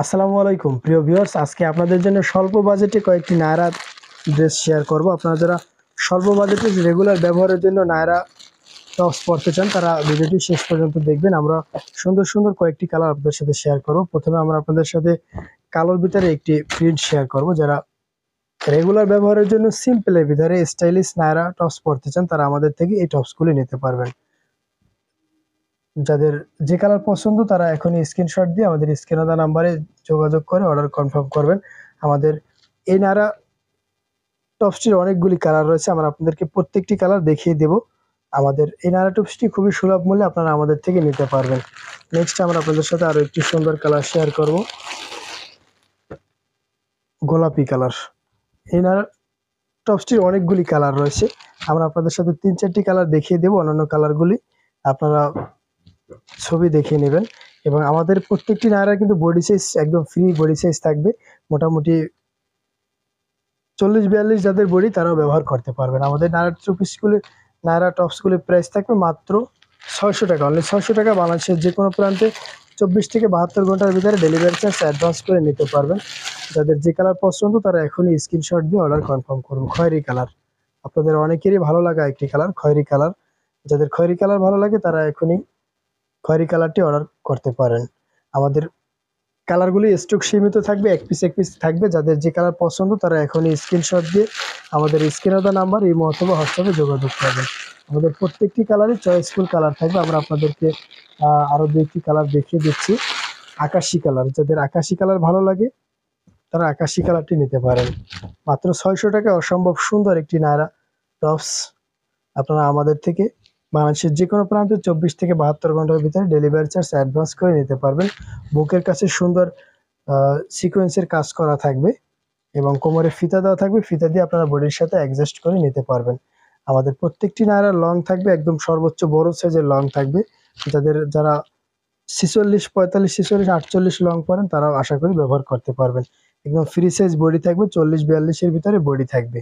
আসসালামু আলাইকুম প্রিয় ভিউয়ার্স আজকে আপনাদের জন্য স্বল্প বাজেটে কয়েকটি নায়রা ড্রেস শেয়ার করব আপনারা যারা স্বল্প বাজেটে রেগুলার ব্যবহারের জন্য নায়রা টপস পড়তে চান তারা ভিডিওটি শেষ পর্যন্ত দেখবেন আমরা সুন্দর সুন্দর কয়েকটি কালার আপনাদের সাথে শেয়ার করব প্রথমে আমরা আপনাদের সাথে কালোর ভিতরে একটি প্রিন্ট শেয়ার করব যারা রেগুলার ব্যবহারের জন্য সিম্পলের ভিতরে স্টাইলিশ নায়রা টপস পড়তে চান তারা আমাদের থেকে এই টপসগুলি নিতে পারবেন যাদের যে কালার পছন্দ তারা এখনই স্ক্রিনশট দিয়ে আমাদের স্ক্রিনে নাম্বারে যোগাযোগ করে অর্ডার কনফার্ম করবেন আমাদের এই নারা টপসটির অনেকগুলি কালার রয়েছে আমরা আপনাদেরকে প্রত্যেকটি কালার দেখিয়ে দেব আমাদের এই নারা টপসটি খুবই সুলভ মূল্যে আপনারা আমাদের থেকে নিতে পারবেন নেক্সট আমরা আপনাদের সাথে আরও একটি সুন্দর কালার শেয়ার করব গোলাপি কালার এই নারা টপসটির অনেকগুলি কালার রয়েছে আমরা আপনাদের সাথে তিন চারটি কালার দেখিয়ে দেবো অন্যান্য কালারগুলি আপনারা ছবি দেখে নেবেন এবং আমাদের প্রত্যেকটি নায়রা কিন্তু বডি সাইজ একদম ফ্রি বডি সাইজ থাকবে মোটামুটি চল্লিশ বিয়াল্লিশ যাদের বডি তারাও ব্যবহার করতে পারবেন আমাদের নায়রা টপ নায়রা টপ স্কুলের প্রাইস থাকবে মাত্র ছয়শো টাকা অনলি ছয়শো টাকা বাংলাদেশের যে কোনো প্রান্তে চব্বিশ থেকে বাহাত্তর ঘন্টার ভিতরে ডেলিভারি চার্জ অ্যাডভান্স করে নিতে পারবেন যাদের যে কালার পছন্দ তারা এখনই স্ক্রিনশট দিয়ে অর্ডার কনফার্ম করুন খয়েরি কালার আপনাদের অনেকেরই ভালো লাগা একটি কালার খয়েরি কালার যাদের খয়েরি কালার ভালো লাগে তারা এখনই খয়রি কালারটি অর্ডার করতে পারেন আমাদের কালারগুলি স্টক সীমিত থাকবে এক পিস এক পিস থাকবে যাদের যে কালার পছন্দ তারা এখনই স্ক্রিনশট দিয়ে আমাদের অর্ডার নাম্বার এই অথবা হোয়াটসঅ্যাপে যোগাযোগ করবেন আমাদের প্রত্যেকটি কালারই চয়েসফুল কালার থাকবে আমরা আপনাদেরকে আরও দু একটি কালার দেখিয়ে দিচ্ছি আকাশি কালার যাদের আকাশি কালার ভালো লাগে তারা আকাশি কালারটি নিতে পারেন মাত্র ছয়শো টাকা অসম্ভব সুন্দর একটি নায়রা টপস আপনারা আমাদের থেকে বাংলাদেশের যে কোনো প্রান্তে চব্বিশ থেকে বাহাত্তর ঘন্টার ভিতরে ডেলিভারি চার্জ অ্যাডভান্স করে নিতে পারবেন বুকের কাছে সুন্দর সিকোয়েন্সের কাজ করা থাকবে এবং কোমরে ফিতা দেওয়া থাকবে ফিতা দিয়ে আপনারা বডির সাথে অ্যাডজাস্ট করে নিতে পারবেন আমাদের প্রত্যেকটি নায়রা লং থাকবে একদম সর্বোচ্চ বড় সাইজের লং থাকবে যাদের যারা ছিচল্লিশ পঁয়তাল্লিশ ছিচল্লিশ আটচল্লিশ লং পরেন তারাও আশা করি ব্যবহার করতে পারবেন একদম ফ্রি সাইজ বডি থাকবে চল্লিশ বিয়াল্লিশের ভিতরে বডি থাকবে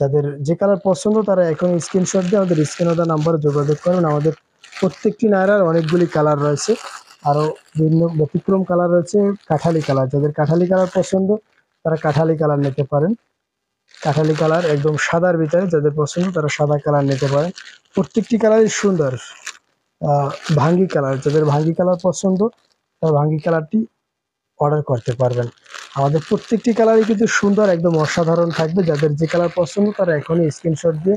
যাদের যে কালার পছন্দ তারা এখন স্ক্রিনশট দিয়ে আমাদের স্ক্রিনটা নাম্বারে যোগাযোগ করেন আমাদের প্রত্যেকটি নায়রার অনেকগুলি কালার রয়েছে আরও বিভিন্ন ব্যতিক্রম কালার রয়েছে কাঠালি কালার যাদের কাঠালি কালার পছন্দ তারা কাঠালি কালার নিতে পারেন কাঠালি কালার একদম সাদার ভিতরে যাদের পছন্দ তারা সাদা কালার নিতে পারেন প্রত্যেকটি কালারই সুন্দর ভাঙ্গি কালার যাদের ভাঙ্গি কালার পছন্দ তারা ভাঙ্গি কালারটি অর্ডার করতে পারবেন আমাদের প্রত্যেকটি কালারই কিন্তু সুন্দর একদম অসাধারণ থাকবে যাদের যে কালার পছন্দ তারা এখনই স্ক্রিনশট দিয়ে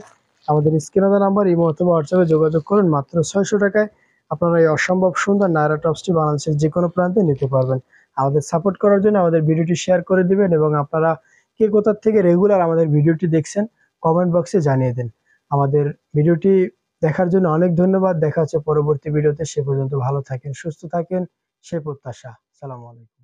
আমাদের স্ক্রিনে নাম্বার এই মুহূর্তে হোয়াটসঅ্যাপে যোগাযোগ করুন মাত্র ছয়শো টাকায় আপনারা এই অসম্ভব সুন্দর নায়রা টপসটি বাংলাদেশের যে কোনো প্রান্তে নিতে পারবেন আমাদের সাপোর্ট করার জন্য আমাদের ভিডিওটি শেয়ার করে দিবেন এবং আপনারা কে কোথার থেকে রেগুলার আমাদের ভিডিওটি দেখছেন কমেন্ট বক্সে জানিয়ে দিন আমাদের ভিডিওটি দেখার জন্য অনেক ধন্যবাদ দেখা হচ্ছে পরবর্তী ভিডিওতে সে পর্যন্ত ভালো থাকেন সুস্থ থাকেন সে প্রত্যাশা সালামু আলাইকুম